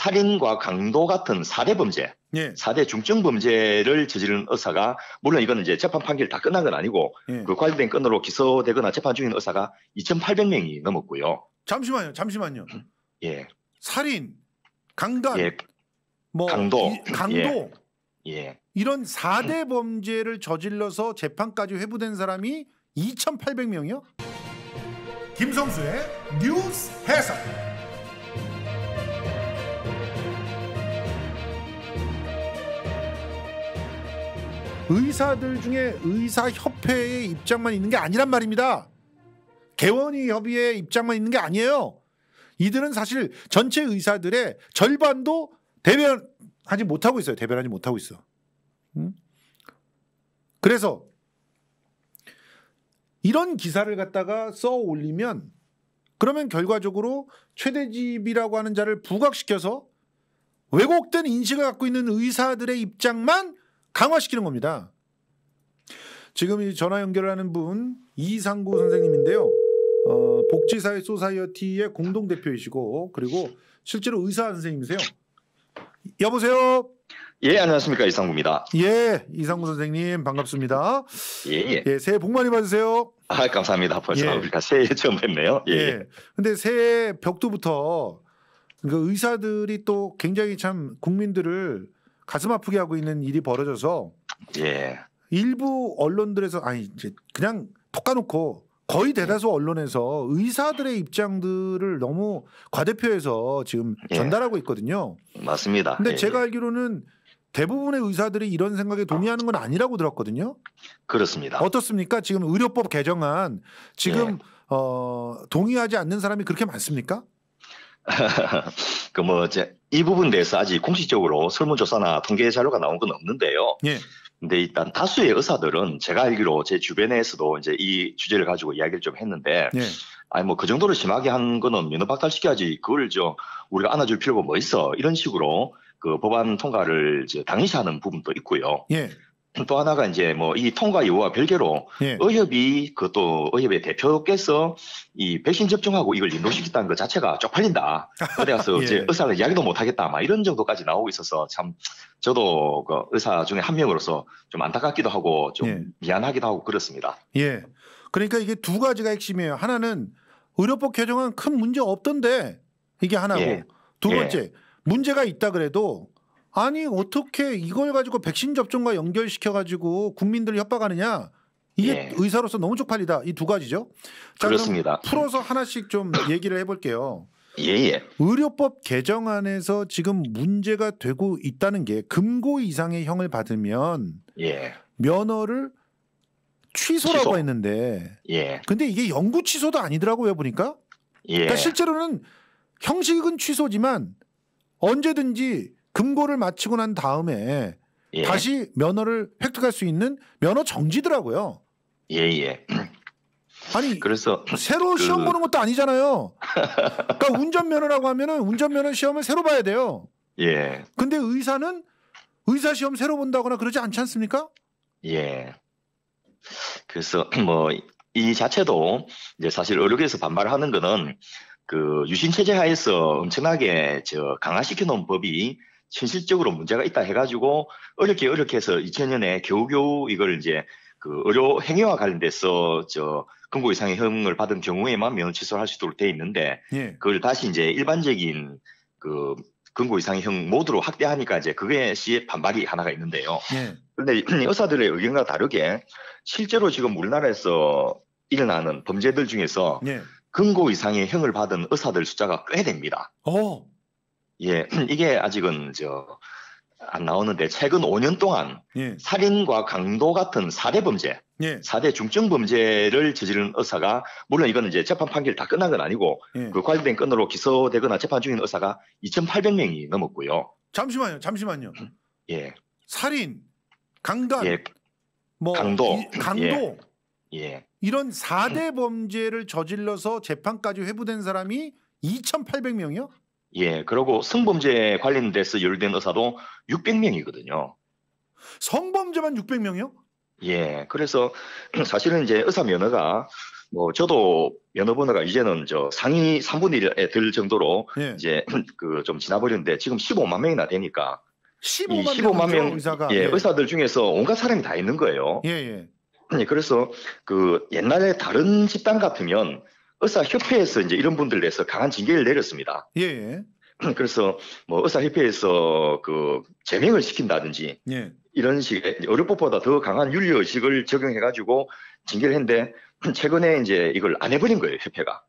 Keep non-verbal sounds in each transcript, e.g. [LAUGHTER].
살인과 강도 같은 4대 범죄, 예. 4대 중증 범죄를 저지른 의사가 물론 이거는 이제 재판 판결 다 끝난 건 아니고 예. 그 관련된 건으로 기소되거나 재판 중인 의사가 2,800명이 넘었고요. 잠시만요, 잠시만요. [CLEARS THROAT] 예. 살인, 강간, 예. 뭐 강도, 이, 예. 강도, 예. 이런 4대 [CLEARS THROAT] 범죄를 저질러서 재판까지 회부된 사람이 2,800명이요? 김성수의 뉴스 해석. 의사들 중에 의사협회의 입장만 있는 게 아니란 말입니다. 개원이 협의의 입장만 있는 게 아니에요. 이들은 사실 전체 의사들의 절반도 대변하지 못하고 있어요. 대변하지 못하고 있어. 음? 그래서 이런 기사를 갖다가 써 올리면 그러면 결과적으로 최대집이라고 하는 자를 부각시켜서 왜곡된 인식을 갖고 있는 의사들의 입장만 강화시키는 겁니다. 지금 이 전화 연결하는 분 이상구 선생님인데요. 어, 복지사회 소사이어티의 공동 대표이시고 그리고 실제로 의사 선생님이세요. 여보세요. 예, 안녕하십니까 이상구입니다. 예, 이상구 선생님 반갑습니다. 예, 예. 예 새해 복 많이 받으세요. 아, 감사합니다. 벌써 예. 우리가 새해 [LAUGHS] 처음 뵙네요. 예. 예. 근데 새해 벽두부터 그 의사들이 또 굉장히 참 국민들을 가슴 아프게 하고 있는 일이 벌어져서 예. 일부 언론들에서 아니 이제 그냥 톡 까놓고 거의 예. 대다수 언론에서 의사들의 입장들을 너무 과대표해서 지금 예. 전달하고 있거든요. 맞습니다. 근데 예. 제가 예. 알기로는 대부분의 의사들이 이런 생각에 동의하는 건 아니라고 들었거든요. 그렇습니다. 어떻습니까? 지금 의료법 개정안 지금 예. 어, 동의하지 않는 사람이 그렇게 많습니까? [LAUGHS] 그뭐 이제 이 부분에 대해서 아직 공식적으로 설문조사나 통계 자료가 나온 건 없는데요. 예. 근데 일단 다수의 의사들은 제가 알기로 제 주변에서도 이제 이 주제를 가지고 이야기를 좀 했는데 예. 아니 뭐 그 정도로 심하게 한 거는 면허 박탈시켜야지 그걸 좀 우리가 안아줄 필요가 뭐 있어 이런 식으로 그 법안 통과를 이제 당시하는 부분도 있고요. 예. 또 하나가 이제 뭐 이 통과 요와 별개로 예. 의협이 그것도 의협의 대표께서 이 백신 접종하고 이걸 인도시켰다는 것 자체가 쪽팔린다. 그래 가서 [LAUGHS] 예. 이제 의사는 이야기도 못하겠다. 막 이런 정도까지 나오고 있어서 참 저도 그 의사 중에 한 명으로서 좀 안타깝기도 하고 좀 예. 미안하기도 하고 그렇습니다. 예. 그러니까 이게 두 가지가 핵심이에요. 하나는 의료법 개정은 큰 문제 없던데 이게 하나고 예. 두 예. 번째 문제가 있다 그래도 아니 어떻게 이걸 가지고 백신 접종과 연결시켜 가지고 국민들 협박하느냐? 이게 예. 의사로서 너무 쪽팔리다. 이 두 가지죠. 자, 그렇습니다. 풀어서 하나씩 좀 [CLEARS THROAT] 얘기를 해볼게요. 예예. 예. 의료법 개정안에서 지금 문제가 되고 있다는 게 금고 이상의 형을 받으면 예. 면허를 취소라고 취소. 했는데 예. 근데 이게 영구 취소도 아니더라고요 보니까 예. 그러니까 실제로는 형식은 취소지만 언제든지 금고를 마치고 난 다음에 예. 다시 면허를 획득할 수 있는 면허 정지더라고요. 예예. 예. 아니 그래서 새로 그 시험 보는 것도 아니잖아요. 그러니까 [LAUGHS] 운전면허라고 하면은 운전면허 시험을 새로 봐야 돼요. 예. 근데 의사는 의사 시험 새로 본다거나 그러지 않지 않습니까? 예. 그래서 [CLEARS THROAT] 뭐 이 자체도 이제 사실 의료계에서 반발하는 거는 그 유신 체제 하에서 엄청나게 저 강화시켜 놓은 법이 현실적으로 문제가 있다 해가지고 어렵게 어렵게 해서 2000년에 겨우겨우 이걸 이제 그 의료 행위와 관련돼서 저 금고 이상의 형을 받은 경우에만 면허 취소를 할 수 있도록 돼 있는데 예. 그걸 다시 이제 일반적인 그 금고 이상의 형모드로 확대하니까 이제 그게 시의 반발이 하나가 있는데요. 예. 그런데 의사들의 의견과 다르게 실제로 지금 우리나라에서 일어나는 범죄들 중에서 예. 금고 이상의 형을 받은 의사들 숫자가 꽤 됩니다. 오. 어. 예, [CLEARS THROAT] 이게 아직은 저 안 나오는데 최근 5년 동안 예. 살인과 강도 같은 4대 범죄, 예. 4대 중증 범죄를 저지른 의사가 물론 이거는 이제 재판 판결 다 끝난 건 아니고 예. 그 관련된 건으로 기소되거나 재판 중인 의사가 2,800명이 넘었고요. 잠시만요, 잠시만요. 예. 살인, 강간, 예. 뭐 강도, 이, 예. 강도, 예. 이런 4대 범죄를 저질러서 재판까지 회부된 사람이 2,800명이요? 예, 그리고 성범죄에 관련돼서 연루된 의사도 600명이거든요. 성범죄만 600명이요? 예, 그래서 [CLEARS THROAT] 사실은 이제 의사 면허가 뭐 저도 면허번호가 이제는 저 상위 3분의 1에 들 정도로 예. 이제 [CLEARS THROAT] 그 좀 지나버렸는데 지금 15만 명이나 되니까 15만, 15만 명 의사가 예, 예, 의사들 중에서 온갖 사람이 다 있는 거예요. 예, 예. 예 그래서 그 옛날에 다른 집단 같으면 의사협회에서 이제 이런 분들 내서 강한 징계를 내렸습니다. 예. 예. [CLEARS THROAT] 그래서 뭐 의사협회에서 그 제명을 시킨다든지 예. 이런 식의 어려법보다 더 강한 윤리 의식을 적용해 가지고 징계를 했는데 [CLEARS THROAT] 최근에 이제 이걸 안 해버린 거예요 협회가.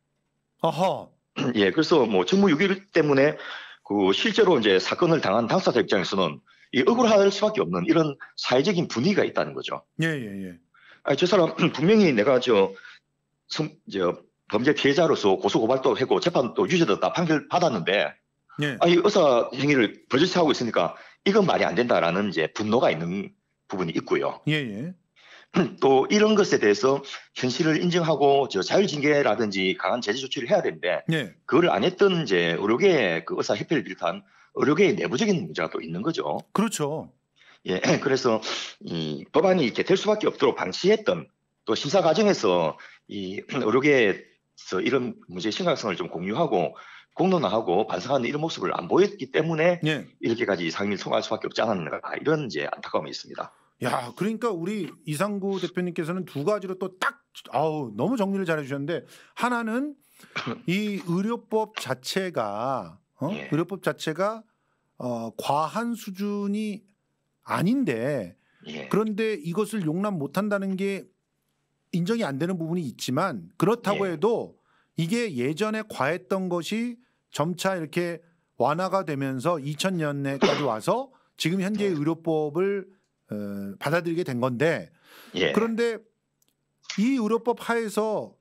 아하. [CLEARS THROAT] 예, 그래서 뭐 정무유기 때문에 그 실제로 이제 사건을 당한 당사자 입장에서는 이 억울할 수밖에 없는 이런 사회적인 분위기가 있다는 거죠. 예, 예, 예. 아, 저 사람 분명히 내가 저, 성, 저 범죄 피해자로서 고소고발도 했고 재판도 유죄됐다 판결 받았는데 예. 아니 의사 행위를 버젓이하고 있으니까 이건 말이 안 된다라는 이제 분노가 있는 부분이 있고요. 예예. 예. [CLEARS THROAT] 또 이런 것에 대해서 현실을 인정하고 저 자율징계라든지 강한 제재 조치를 해야 되는데 예. 그걸 안 했던 이제 의료계 그 의사 협회를 비롯한 의료계의 내부적인 문제가 또 있는 거죠. 그렇죠. 예, [CLEARS THROAT] 그래서 이 법안이 이렇게 될 수밖에 없도록 방치했던 또 심사 과정에서 이 [CLEARS THROAT] 의료계 그래서 이런 문제의 심각성을 좀 공유하고 공론화하고 반성하는 이런 모습을 안 보였기 때문에 예. 이렇게까지 상임위를 통할 수밖에 없지 않았는가 이런 이제 안타까움이 있습니다. 야, 그러니까 우리 이상구 대표님께서는 두 가지로 또 딱 아우 너무 정리를 잘해주셨는데 하나는 이 의료법 자체가 어? 예. 의료법 자체가 어, 과한 수준이 아닌데 예. 그런데 이것을 용납 못한다는 게 인정이 안 되는 부분이 있지만 그렇다고 예. 해도 이게 예전에 과했던 것이 점차 이렇게 완화가 되면서 2000년에까지 와서 지금 현재의 네. 의료법을 어, 받아들이게 된 건데 예. 그런데 이 의료법 하에서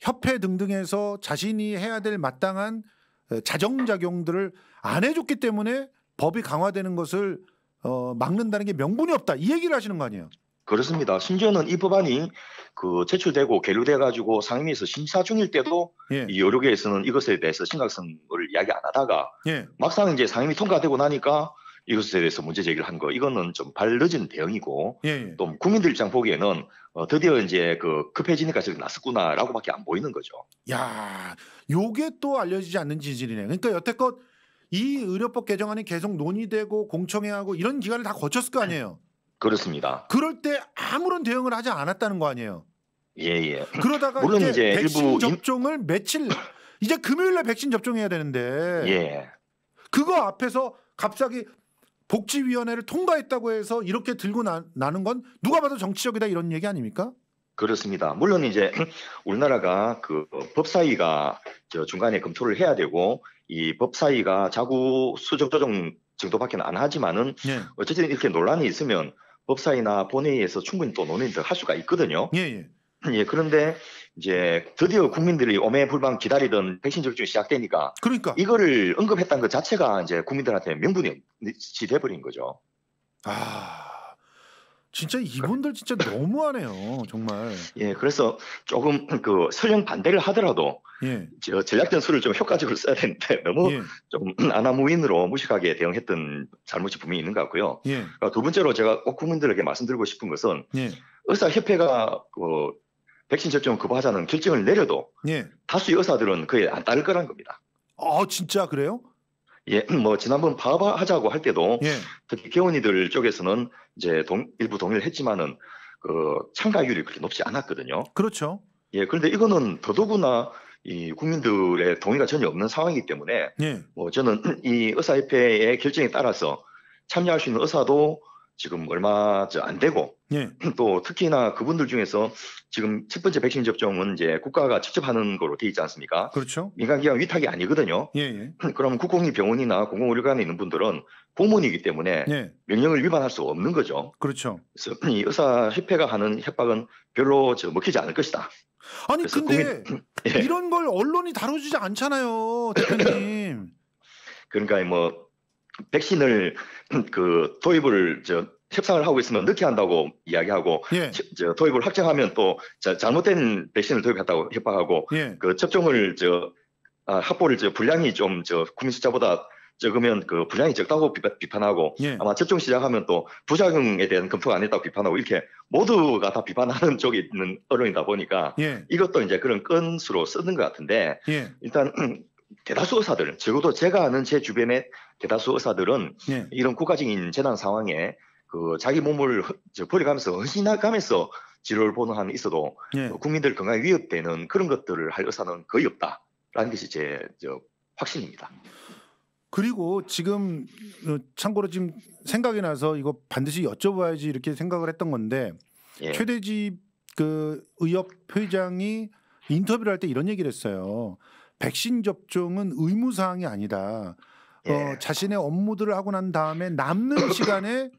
협회 등등에서 자신이 해야 될 마땅한 어, 자정작용들을 안 해줬기 때문에 법이 강화되는 것을 어, 막는다는 게 명분이 없다 이 얘기를 하시는 거 아니에요? 그렇습니다. 심지어는 이 법안이 그 제출되고 계류돼 가지고 상임위에서 심사 중일 때도 예. 이료계에서는 이것에 대해서 심각성을 이야기 안 하다가 예. 막상 이제 상임위 통과되고 나니까 이것에 대해서 문제 제기를 한거 이거는 좀 발늦은 대응이고 예예. 예. 또 국민들 입장 보기에는 어, 드디어 이제 그 급해지니까 지금 났었구나라고밖에 안 보이는 거죠. 야, 요게 또 알려지지 않는 지질이네. 그러니까 여태껏 이 의료법 개정안이 계속 논의되고 공청회하고 이런 기간을 다 거쳤을 거 아니에요. 그렇습니다. 그럴 때 아무런 대응을 하지 않았다는 거 아니에요. 예, 예. 그러다가 물론 이제, 이제 백신 일부 접종을 며칠 이제 금요일날 백신 접종해야 되는데 예. 그거 앞에서 갑자기 복지위원회를 통과했다고 해서 이렇게 들고 나, 나는 건 누가 봐도 정치적이다 이런 얘기 아닙니까? 그렇습니다. 물론 이제 [LAUGHS] 우리나라가 그 법사위가 저 중간에 검토를 해야 되고 이 법사위가 자구 수정 조정 정도밖에 안 하지만은 네. 어쨌든 이렇게 논란이 있으면 법사위나 본회의에서 충분히 또 논의를 할 수가 있거든요. 예, 예. 예, 그런데 이제 드디어 국민들이 오매불방 기다리던 백신 접종이 시작되니까 그러니까 이거를 언급했다는 것 자체가 이제 국민들한테 명분이 지 돼버린 거죠. 아. 진짜 이분들 진짜 너무하네요, 정말. 예, 그래서 조금 그 설령 반대를 하더라도 예. 전략전술을좀 효과적으로 써야 되는데 너무 예. 좀 아나무인으로 무식하게 대응했던 잘못이 분명히 있는 것 같고요. 예. 그러니까 두 번째로 제가 꼭 국민들에게 말씀드리고 싶은 것은 예. 의사협회가 그 백신 접종을 거부하자는 결정을 내려도 예. 다수의 의사들은 그의안 따를 거란 겁니다. 아, 진짜 그래요? 예, [CLEARS THROAT] 뭐 지난번 바바 하자고 할 때도 예. 특히 개원이들 쪽에서는 이제 동, 일부 동의를 했지만은 그 참가율이 그렇게 높지 않았거든요. 그렇죠. 예, 그런데 이거는 더더구나 이 국민들의 동의가 전혀 없는 상황이기 때문에 예. 뭐 저는 [CLEARS THROAT] 이 의사협회의 결정에 따라서 참여할 수 있는 의사도 지금 얼마 안 되고 예. [CLEARS THROAT] 또 특히나 그분들 중에서 지금 첫 번째 백신 접종은 이제 국가가 직접 하는 거로돼 있지 않습니까? 그렇죠. 민간기관 위탁이 아니거든요. 예. 예. [CLEARS THROAT] 그럼 국공립 병원이나 공공의료관에 있는 분들은 공무원이기 때문에 예. 명령을 위반할 수 없는 거죠. 그렇죠. 그래서 [CLEARS THROAT] 이 의사 협회가 하는 협박은 별로 저 먹히지 않을 것이다. 아니 근데 국민... 예. 이런 걸 언론이 다뤄주지 않잖아요, 대표님. 그러니까 뭐 백신을 [CLEARS THROAT] 그 도입을 저 협상을 하고 있으면 늦게 한다고 이야기하고 예. 저 도입을 확정하면 또 자, 잘못된 백신을 도입했다고 협박하고 예. 그 접종을 저 아, 확보를 저 분량이 좀저 국민 숫자보다 적으면 그 분량이 적다고 비판, 하고 예. 아마 접종 시작하면 또 부작용에 대한 검토가 안 했다고 비판하고 이렇게 모두가 다 비판하는 쪽에 있는 언론이다 보니까 예. 이것도 이제 그런 끈수로 쓰는 것 같은데 예. 일단 [CLEARS THROAT] 대다수 의사들, 적어도 제가 아는 제 주변의 대다수 의사들은 네. 이런 국가적인 재난 상황에 그 자기 몸을 버려가면서 헌신하면서 진료를 보는 한 있어도 네. 국민들 건강에 위협되는 그런 것들을 할 의사는 거의 없다라는 것이 제 저, 확신입니다. 그리고 지금 어, 참고로 지금 생각이 나서 이거 반드시 여쭤봐야지 이렇게 생각을 했던 건데 예. 최대집 그 의협 회장이 인터뷰를 할 때 이런 얘기를 했어요. 백신 접종은 의무 사항이 아니라 어, 예. 자신의 업무들을 하고 난 다음에 남는 [COUGHS] 시간에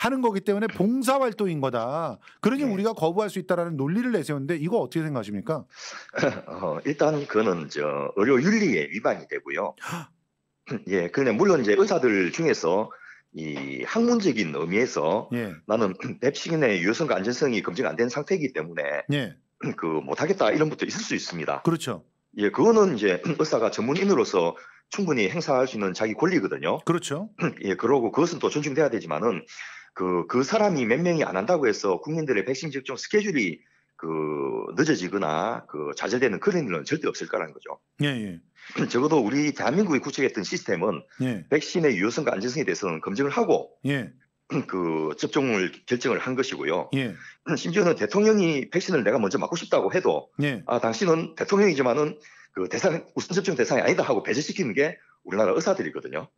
하는 거기 때문에 봉사 활동인 거다. 그러니 예. 우리가 거부할 수 있다라는 논리를 내세웠는데 이거 어떻게 생각하십니까? [COUGHS] 어, 일단 그는 저 의료 윤리에 위반이 되고요. [GASPS] 예, 그런데 물론 이제 의사들 중에서 이 학문적인 의미에서 예. 나는 [COUGHS] 백신의 유효성과 안전성이 검증 안된 상태이기 때문에 예. 그 못하겠다 이런 것도 있을 수 있습니다. 그렇죠. 예, 그거는 이제 [CLEARS THROAT] 의사가 전문인으로서 충분히 행사할 수 있는 자기 권리거든요. 그렇죠. [CLEARS THROAT] 예, 그러고 그것은 또 존중돼야 되지만은 그, 그 사람이 몇 명이 안 한다고 해서 국민들의 백신 접종 스케줄이 그 늦어지거나 그 좌절되는 그런 일은 절대 없을 거라는 거죠. 예, 예. [CLEARS THROAT] 적어도 우리 대한민국이 구축했던 시스템은 예. 백신의 유효성과 안전성에 대해서는 검증을 하고 예. [CLEARS THROAT] 그 접종을 결정을 한 것이고요. 예. [CLEARS THROAT] 심지어는 대통령이 백신을 내가 먼저 맞고 싶다고 해도 예. 아 당신은 대통령이지만은 그 대상 우선 접종 대상이 아니다 하고 배제시키는 게 우리나라 의사들이거든요.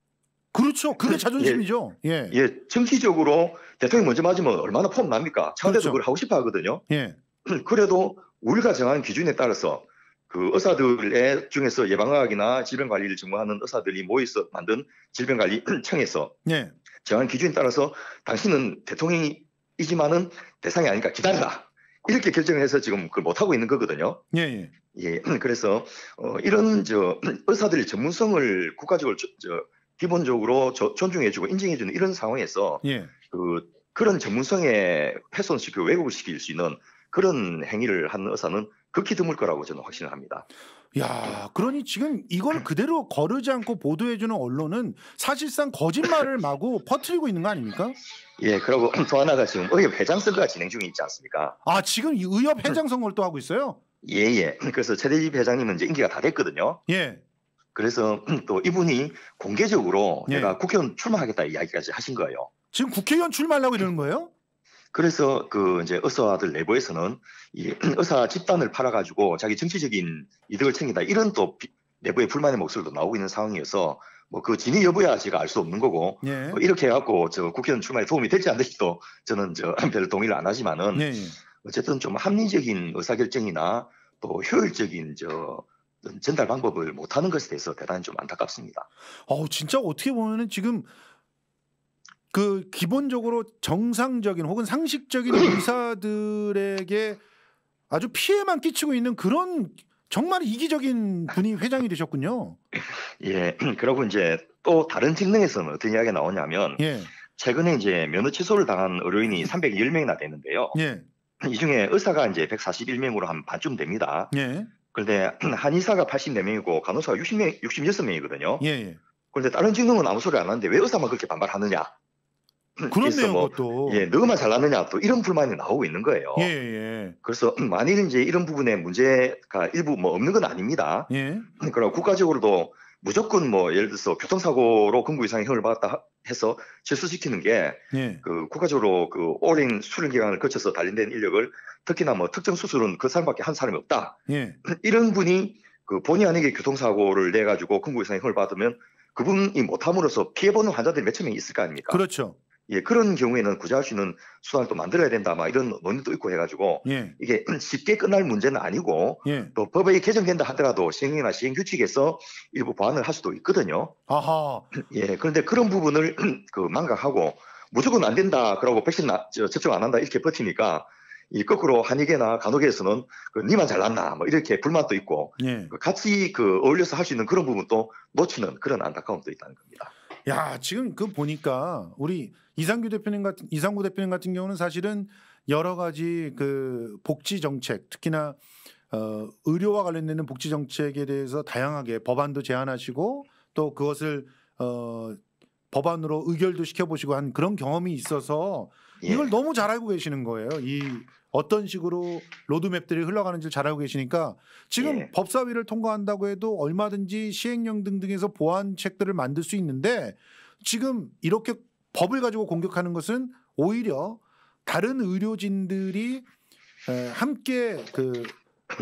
그렇죠. 그게 예. 자존심이죠. 예. 예. 정치적으로 대통령 먼저 맞으면 얼마나 폼 납니까? 차대도 그렇죠. 그걸 하고 싶어 하거든요. 예. [CLEARS THROAT] 그래도 우리가 정한 기준에 따라서 그 의사들의 중에서 예방의학이나 질병관리를 전공하는 의사들이 모여서 만든 질병관리청에서 예. 정한 기준에 따라서 당신은 대통령이지만은 대상이 아니니까 기다린다. 네. 이렇게 결정을 해서 지금 그걸 못하고 있는 거거든요. 예, 예. 예 [CLEARS THROAT] 그래서 어, 이런 저 의사들의 전문성을 국가적으로 저, 저 기본적으로 저, 존중해주고 인정해주는 이런 상황에서 예. 그 그런 전문성에 훼손시키고 왜곡을 시킬 수 있는 그런 행위를 하는 의사는 극히 드물 거라고 저는 확신을 합니다. 야, 그러니 지금 이걸 음. 그대로 거르지 않고 보도해주는 언론은 사실상 거짓말을 [LAUGHS] 마구 퍼뜨리고 있는 거 아닙니까? 예, 그리고 또 하나가 지금 의협 회장 선거가 진행 중에 있지 않습니까? 아, 지금 의협 회장 선거를 또 하고 있어요? 예, 예. 그래서 최대집 회장님은 이제 임기가 다 됐거든요. 예. 그래서 또 이분이 공개적으로 예. 내가 국회의원 출마하겠다 이야기까지 하신 거예요. 지금 국회의원 출마하려고 이러는 거예요? 그래서 그 이제 의사들 내부에서는 이 의사 [CLEARS THROAT] 집단을 팔아가지고 자기 정치적인 이득을 챙긴다 이런 또 내부의 불만의 목소리도 나오고 있는 상황이어서 뭐 그 진위 여부야 제가 알 수 없는 거고 예. 뭐 이렇게 해갖고 저 국회의원 출마에 도움이 될지 안 될지도 저는 저별 [CLEARS THROAT] 동의를 안 하지만은 예, 예. 어쨌든 좀 합리적인 의사결정이나 또 효율적인 저 전달 방법을 못하는 것에 대해서 대단히 좀 안타깝습니다. 어 진짜 어떻게 보면은 지금 그 기본적으로 정상적인 혹은 상식적인 [CLEARS THROAT] 의사들에게 아주 피해만 끼치고 있는 그런 정말 이기적인 분이 회장이 되셨군요. 예. [CLEARS THROAT] 그리고 이제 또 다른 직능에서는 어떤 이야기가 나오냐면 예. 최근에 이제 면허 취소를 당한 의료인이 310명이나 되는데요. 예. [CLEARS THROAT] 이 중에 의사가 이제 141명으로 한 반쯤 됩니다. 예. 그런데 한의사가 84명이고 간호사가 60명, 66명이거든요. 예, 예. 그런데 다른 직능은 아무 소리 안 하는데 왜 의사만 그렇게 반발하느냐? 음, 그렇네요, 뭐, 그것도. 예, 너만 잘났느냐 또 이런 불만이 나오고 있는 거예요. 예, 예. 그래서 만일 음, 이제 이런 부분에 문제가 일부 뭐 없는 건 아닙니다. 예. 음, 그럼 국가적으로도 무조건 뭐 예를 들어서 교통사고로 근무 이상의 형을 받았다 해서 실수시키는 게그 예. 국가적으로 그 올인 수련 기간을 거쳐서 단련된 인력을 특히나 뭐 특정 수술은 그 사람밖에 한 사람이 없다. 예. 이런 분이 그 본의 아니게 교통사고를 내 가지고 근무 이상의 형을 받으면 그분이 못함으로써 피해보는 환자들이 몇천 명 있을 거 아닙니까? 그렇죠. 예, 그런 경우에는 구제할 수 있는 수단을 또 만들어야 된다. 막 이런 논의도 있고 해가지고 예. 이게 [CLEARS THROAT] 쉽게 끝날 문제는 아니고 예. 또 법에 개정된다 하더라도 시행이나 시행 규칙에서 일부 보완을 할 수도 있거든요. 아하. [CLEARS THROAT] 예, 그런데 그런 부분을 [CLEARS THROAT] 그 망각하고 무조건 안 된다. 그러고 백신 나, 저, 접종 안 한다 이렇게 버티니까 이 거꾸로 한의계나 간호계에서는 그 니만 잘났나 뭐 이렇게 불만도 있고 예. 그 같이 그 어울려서 할 수 있는 그런 부분도 놓치는 그런 안타까움도 있다는 겁니다. 야 지금 그 보니까 우리 이상규 대표님 같은 이상구 대표님 같은 경우는 사실은 여러 가지 그 복지 정책 특히나 어, 의료와 관련되는 복지 정책에 대해서 다양하게 법안도 제안하시고 또 그것을 어, 법안으로 의결도 시켜보시고 한 그런 경험이 있어서 예. 이걸 너무 잘 알고 계시는 거예요. 이 어떤 식으로 로드맵들이 흘러가는지를 잘 알고 계시니까 지금 예. 법사위를 통과한다고 해도 얼마든지 시행령 등등에서 보완책들을 만들 수 있는데 지금 이렇게 법을 가지고 공격하는 것은 오히려 다른 의료진들이 함께 그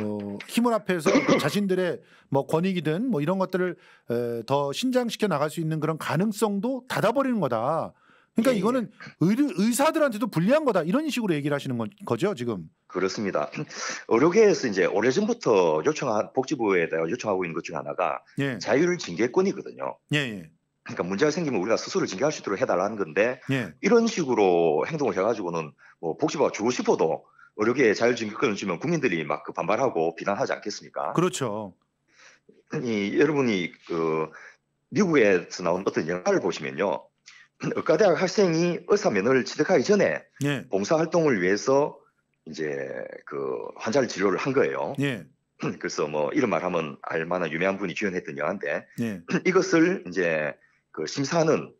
어, 힘을 합해서 [LAUGHS] 자신들의 뭐 권익이든 뭐 이런 것들을 에, 더 신장시켜 나갈 수 있는 그런 가능성도 닫아버리는 거다. 그러니까 예. 예. 이거는 의, 사들한테도 불리한 거다 이런 식으로 얘기를 하시는 거죠 지금. 그렇습니다. [CLEARS THROAT] 의료계에서 이제 오래전부터 요청한 복지부에 대해 요청하고 있는 것 중 하나가 예. 자율 징계권이거든요. 예. 예. 그러니까 문제가 생기면 우리가 스스로 징계할 수 있도록 해달라는 건데 예. 이런 식으로 행동을 해가지고는 뭐 복지부가 주고 싶어도 의료계에 자율징계권을 주면 국민들이 막그 반발하고 비난하지 않겠습니까? 그렇죠. 이, 여러분이 그 미국에서 나온 어떤 영화를 보시면요. [CLEARS THROAT] 의과대학 학생이 의사면허를 취득하기 전에 예. 봉사활동을 위해서 이제 그 환자를 진료를 한 거예요. 예. [CLEARS THROAT] 그래서 뭐 이런 말 하면 알만한 유명한 분이 지원했던여화인데 예. [CLEARS THROAT] 이것을 이제 그 심사하는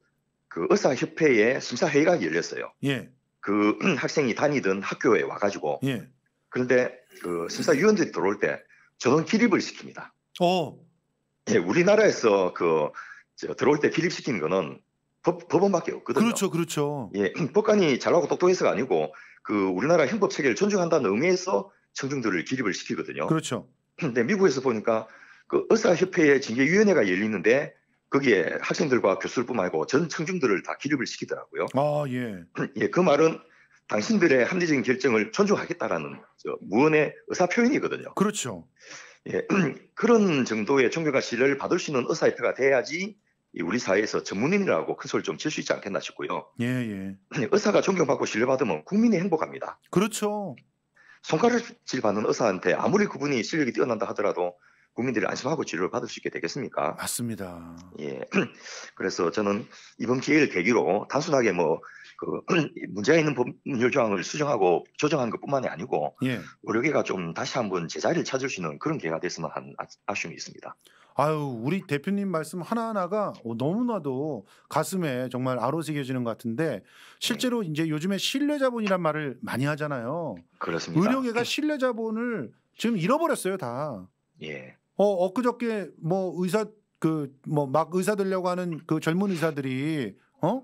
그 의사협회의 심사회의가 열렸어요. 예. 그 학생이 다니던 학교에 와가지고 예. 그런데 그 심사위원들이 들어올 때 저는 기립을 시킵니다. 어. 예, 우리나라에서 그 들어올 때 기립시키는 거는 법, 법원밖에 없거든요. 그렇죠, 그렇죠. 예, [CLEARS THROAT] 법관이 잘하고 똑똑해서가 아니고 그 우리나라 형법 체계를 존중한다는 의미에서 청중들을 기립을 시키거든요. 그렇죠. [CLEARS THROAT] 근데 미국에서 보니까 그 의사협회의 징계위원회가 열리는데 거기에 학생들과 교수들뿐만 아니고 전 청중들을 다 기립을 시키더라고요. 아 예. [CLEARS THROAT] 예, 그 말은 당신들의 합리적인 결정을 존중하겠다라는 저 무언의 의사 표현이거든요. 그렇죠. 예, 그런 정도의 존경과 신뢰를 받을 수 있는 의사협회가 돼야지 우리 사회에서 전문인이라고 큰 소리 좀 칠 수 있지 않겠나 싶고요. 예, 예. 의사가 존경받고 신뢰받으면 국민이 행복합니다. 그렇죠. 손가락질 받는 의사한테 아무리 그분이 실력이 뛰어난다 하더라도 국민들이 안심하고 치료를 받을 수 있게 되겠습니까? 맞습니다. 예. [CLEARS THROAT] 그래서 저는 이번 기회를 계기로 단순하게 뭐, 그, [CLEARS THROAT] 문제가 있는 법률 조항을 수정하고 조정하는 것 뿐만이 아니고, 예. 의료계가 좀 다시 한번 제자리를 찾을 수 있는 그런 기회가 됐으면 한 아, 아쉬움이 있습니다. 아유 우리 대표님 말씀 하나하나가 어, 너무나도 가슴에 정말 아로새겨지는 것 같은데 실제로 네. 이제 요즘에 신뢰자본이란 말을 많이 하잖아요. 그렇습니다. 의료계가 네. 신뢰자본을 지금 잃어버렸어요 다. 예. 어 엊그저께 뭐 의사 그 뭐 막 의사 되려고 하는 그 젊은 의사들이 어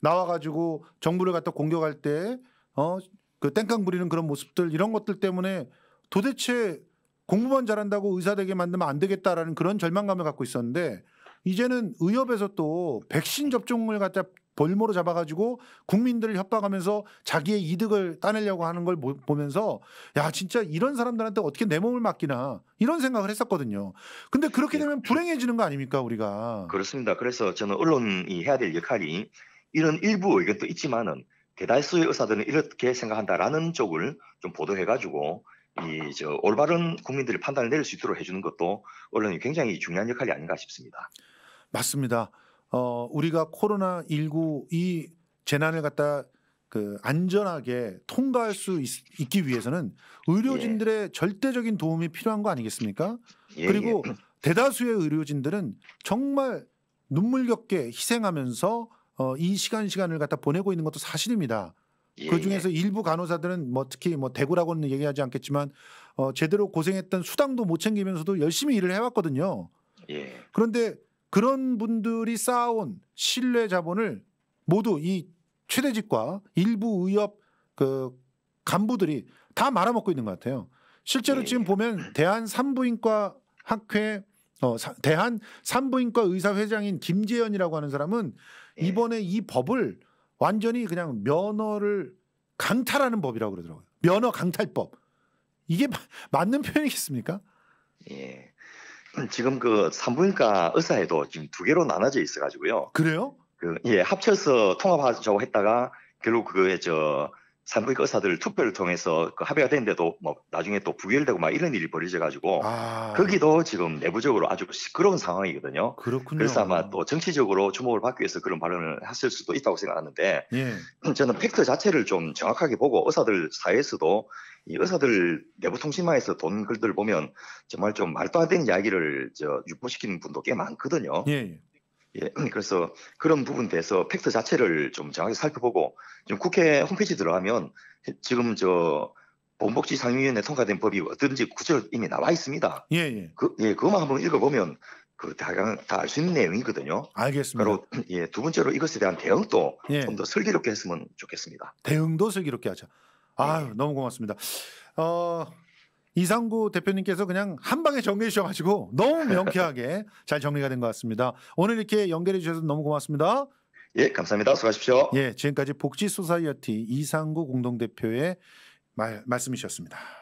나와가지고 정부를 갖다 공격할 때어그 땡깡 부리는 그런 모습들 이런 것들 때문에 도대체 공부만 잘한다고 의사 되게 만들면 안 되겠다라는 그런 절망감을 갖고 있었는데 이제는 의협에서 또 백신 접종을 갖다 벌모로 잡아가지고 국민들을 협박하면서 자기의 이득을 따내려고 하는 걸 보면서 야 진짜 이런 사람들한테 어떻게 내 몸을 맡기나 이런 생각을 했었거든요. 근데 그렇게 예. 되면 불행해지는 거 아닙니까 우리가? 그렇습니다. 그래서 저는 언론이 해야 될 역할이 이런 일부 의견도 있지만은 대다수의 의사들은 이렇게 생각한다라는 쪽을 좀 보도해가지고 이저 올바른 국민들이 판단을 내릴 수 있도록 해주는 것도 언론이 굉장히 중요한 역할이 아닌가 싶습니다. 맞습니다. 어, 우리가 코로나 19이 재난을 갖다 그 안전하게 통과할 수 있, 기 위해서는 의료진들의 예. 절대적인 도움이 필요한 거 아니겠습니까? 예, 그리고 예. 대다수의 의료진들은 정말 눈물겹게 희생하면서 어, 이 시간 시간을 갖다 보내고 있는 것도 사실입니다. 예, 그 중에서 예. 일부 간호사들은 뭐 특히 뭐 대구라고는 얘기하지 않겠지만 어 제대로 고생했던 수당도 못 챙기면서도 열심히 일을 해왔거든요. 예. 그런데 그런 분들이 쌓아온 신뢰 자본을 모두 이 최대직과 일부 의협 그 간부들이 다 말아먹고 있는 것 같아요. 실제로 예, 지금 예. 보면 [CLEARS THROAT] 대한 산부인과 학회 어, 사, 대한 산부인과 의사 회장인 김재현이라고 하는 사람은 예. 이번에 이 법을 완전히 그냥 면허를 강탈하는 법이라고 그러더라고요. 면허 강탈법. 이게 마, 맞는 표현이겠습니까? 예. 지금 그 산부인과 의사에도 지금 두 개로 나눠져 있어 가지고요. 그래요? 그, 예, 합쳐서 통합하자고 했다가 결국 그거에 저 산부인과 의사들 투표를 통해서 그 합의가 됐는데도 뭐 나중에 또 부결되고 막 이런 일이 벌어져 가지고 아... 거기도 지금 내부적으로 아주 시끄러운 상황이거든요. 그렇군요. 그래서 아마 또 정치적으로 주목을 받기 위해서 그런 발언을 했을 수도 있다고 생각하는데 예. [CLEARS THROAT] 저는 팩트 자체를 좀 정확하게 보고 의사들 사회에서도 이 의사들 내부 통신망에서 돈 글들 보면 정말 좀 말도 안 되는 이야기를 저 유포시키는 분도 꽤 많거든요. 예. 예. 예, [CLEARS THROAT] 그래서 그런 부분에서 팩트 자체를 좀 정확히 살펴보고 좀 국회 홈페이지 들어가면 지금 저 본복지 상임위원회 통과된 법이 어떤지 구체로 이미 나와 있습니다. 예, 예. 그, 예, 그것만 한번 읽어보면 그 다강 다알 수 있는 내용이거든요. 알겠습니다. 그리고 예, 두 번째로 이것에 대한 대응도 예. 좀더 슬기롭게 했으면 좋겠습니다. 대응도 슬기롭게 하자. 아유, 예. 너무 고맙습니다. 어, 이상구 대표님께서 그냥 한 방에 정리해 주셔가지고 너무 명쾌하게 [LAUGHS] 잘 정리가 된 것 같습니다. 오늘 이렇게 연결해 주셔서 너무 고맙습니다. 예, 감사합니다. 수고하십시오. 예, 지금까지 복지소사이어티 이상구 공동대표의 말, 말씀이셨습니다.